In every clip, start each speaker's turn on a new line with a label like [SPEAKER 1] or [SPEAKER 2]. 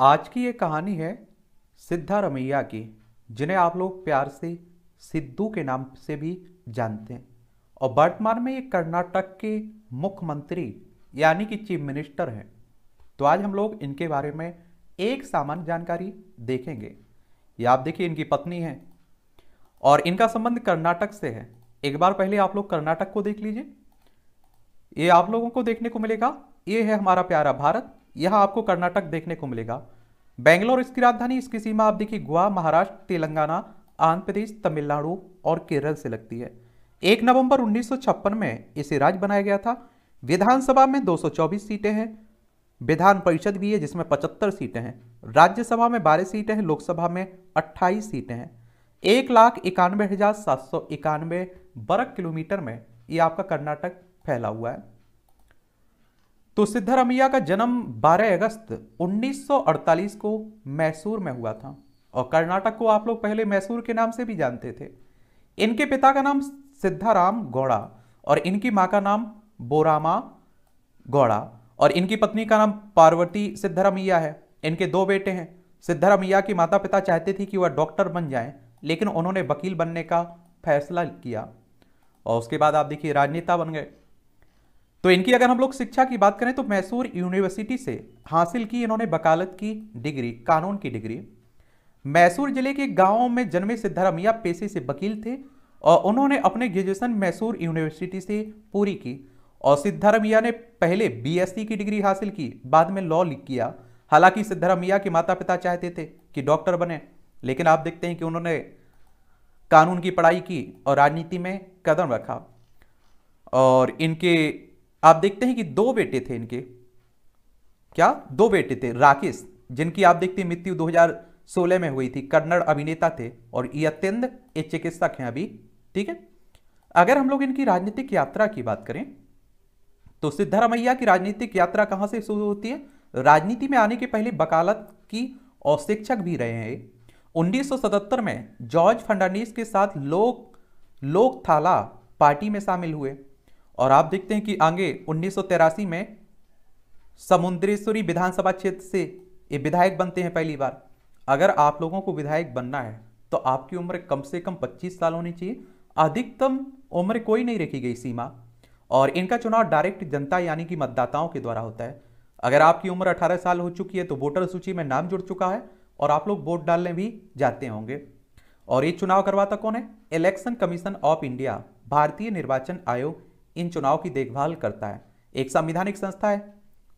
[SPEAKER 1] आज की ये कहानी है सिद्धारमैया की जिन्हें आप लोग प्यार से सिद्धू के नाम से भी जानते हैं और वर्तमान में ये कर्नाटक के मुख्यमंत्री यानी कि चीफ मिनिस्टर हैं तो आज हम लोग इनके बारे में एक सामान्य जानकारी देखेंगे ये आप देखिए इनकी पत्नी है और इनका संबंध कर्नाटक से है एक बार पहले आप लोग कर्नाटक को देख लीजिए ये आप लोगों को देखने को मिलेगा ये है हमारा प्यारा भारत यहां आपको कर्नाटक देखने को मिलेगा बेंगलोर इसकी राजधानी इसकी सीमा आप देखिए गोवा महाराष्ट्र तेलंगाना आंध्र प्रदेश तमिलनाडु और केरल से लगती है एक नवंबर 1956 में इसे राज्य बनाया गया था विधानसभा में 224 सीटें हैं विधान परिषद भी है जिसमें 75 सीटें हैं राज्यसभा में 12 सीटें हैं लोकसभा में 28 सीटें हैं एक लाख इक्यानवे हज़ार सात सौ इक्यानवे वर्ग किलोमीटर में ये आपका कर्नाटक फैला हुआ है तो सिद्धारमैया का जन्म 12 अगस्त 1948 को मैसूर में हुआ था और कर्नाटक को आप लोग पहले मैसूर के नाम से भी जानते थे इनके पिता का नाम सिद्धाराम गौड़ा और इनकी माँ का नाम बोरामा गौड़ा और इनकी पत्नी का नाम पार्वती सिद्धारमैया है इनके दो बेटे हैं सिद्धारमैया की माता पिता चाहते थे कि वह डॉक्टर बन जाए लेकिन उन्होंने वकील बनने का फैसला किया और उसके बाद आप देखिए राजनेता बन गए तो इनकी अगर हम लोग शिक्षा की बात करें तो मैसूर यूनिवर्सिटी से हासिल की इन्होंने वकालत की डिग्री कानून की डिग्री मैसूर जिले के गाँव में जन्मे सिद्धारमैया पेशे से वकील थे और उन्होंने अपने ग्रेजुएशन मैसूर यूनिवर्सिटी से पूरी की और सिद्धारमैया ने पहले बीएससी की डिग्री हासिल की बाद में लॉ लिख किया हालांकि सिद्धारमैया के माता पिता चाहते थे कि डॉक्टर बने लेकिन आप देखते हैं कि उन्होंने कानून की पढ़ाई की और राजनीति में कदम रखा और इनके आप देखते हैं कि दो बेटे थे इनके क्या दो बेटे थे राकेश जिनकी आप देखते हैं मृत्यु 2016 में हुई थी कन्नड़ अभिनेता थे और ये अत्यंत एक चिकित्सक हैं अभी ठीक है अगर हम लोग इनकी राजनीतिक यात्रा की बात करें तो सिद्धारमैया की राजनीतिक यात्रा कहां से शुरू होती है राजनीति में आने के पहले वकालत की और शिक्षक भी रहे हैं उन्नीस में जॉर्ज फर्नांडिस के साथ लोक लोकथाला पार्टी में शामिल हुए और आप देखते हैं कि आगे उन्नीस में समुद्रेश्वरी विधानसभा क्षेत्र से ये विधायक बनते हैं पहली बार अगर आप लोगों को विधायक बनना है तो आपकी उम्र कम से कम 25 साल होनी चाहिए अधिकतम उम्र कोई नहीं रखी गई सीमा और इनका चुनाव डायरेक्ट जनता यानी कि मतदाताओं के द्वारा होता है अगर आपकी उम्र 18 साल हो चुकी है तो वोटर सूची में नाम जुड़ चुका है और आप लोग वोट डालने भी जाते होंगे और ये चुनाव करवाता कौन है इलेक्शन कमीशन ऑफ इंडिया भारतीय निर्वाचन आयोग इन चुनाव की देखभाल करता है एक संविधानिक संस्था है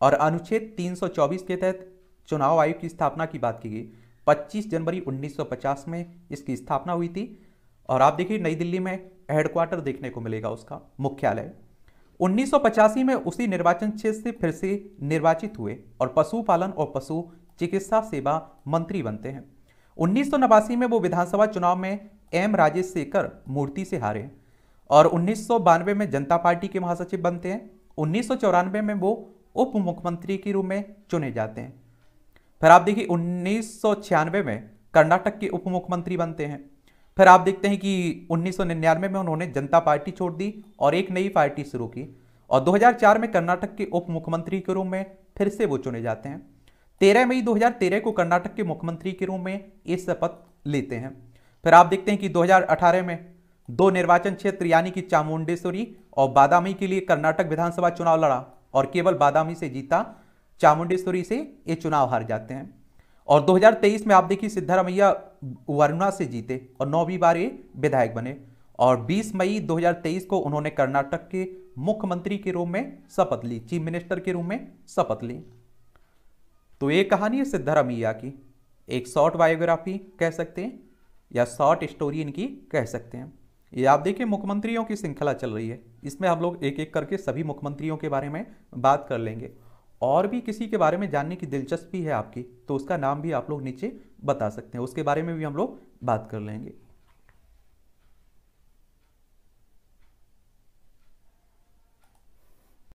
[SPEAKER 1] और अनुच्छेद 324 के तहत चुनाव आयोग की स्थापना की बात की गई 25 जनवरी 1950 में इसकी स्थापना हुई थी और आप देखिए नई दिल्ली में हेडक्वार्टर देखने को मिलेगा उसका मुख्यालय उन्नीस में उसी निर्वाचन क्षेत्र से फिर से निर्वाचित हुए और पशुपालन और पशु चिकित्सा सेवा मंत्री बनते हैं उन्नीस में वो विधानसभा चुनाव में एम राजेश शेखर मूर्ति से हारे और उन्नीस में जनता पार्टी के महासचिव बनते हैं उन्नीस में वो उप मुख्यमंत्री के रूप में चुने जाते हैं फिर आप देखिए उन्नीस में कर्नाटक के उप मुख्यमंत्री बनते हैं फिर आप देखते हैं कि उन्नीस में उन्होंने जनता पार्टी छोड़ दी और एक नई पार्टी शुरू की और 2004 में कर्नाटक के उप मुख्यमंत्री के रूप में फिर से वो चुने जाते हैं 13 मई 2013 को कर्नाटक के मुख्यमंत्री के रूप में ये शपथ लेते हैं फिर आप देखते हैं कि 2018 में दो निर्वाचन क्षेत्र यानी कि चामुंडेश्वरी और बादामी के लिए कर्नाटक विधानसभा चुनाव लड़ा और केवल बादामी से जीता चामुंडेश्वरी से ये चुनाव हार जाते हैं और 2023 में आप देखिए सिद्धारमैया वरुणा से जीते और नौवीं बार ये विधायक बने और 20 मई 2023 को उन्होंने कर्नाटक के मुख्यमंत्री के रूप में शपथ ली चीफ मिनिस्टर के रूप में शपथ ली तो ये कहानी है सिद्धारमैया की एक शॉर्ट बायोग्राफी कह सकते हैं या शॉर्ट स्टोरी इनकी कह सकते हैं ये आप देखिए मुख्यमंत्रियों की श्रृंखला चल रही है इसमें हम लोग एक एक करके सभी मुख्यमंत्रियों के बारे में बात कर लेंगे और भी किसी के बारे में जानने की दिलचस्पी है आपकी तो उसका नाम भी आप लोग नीचे बता सकते हैं उसके बारे में भी हम लोग बात कर लेंगे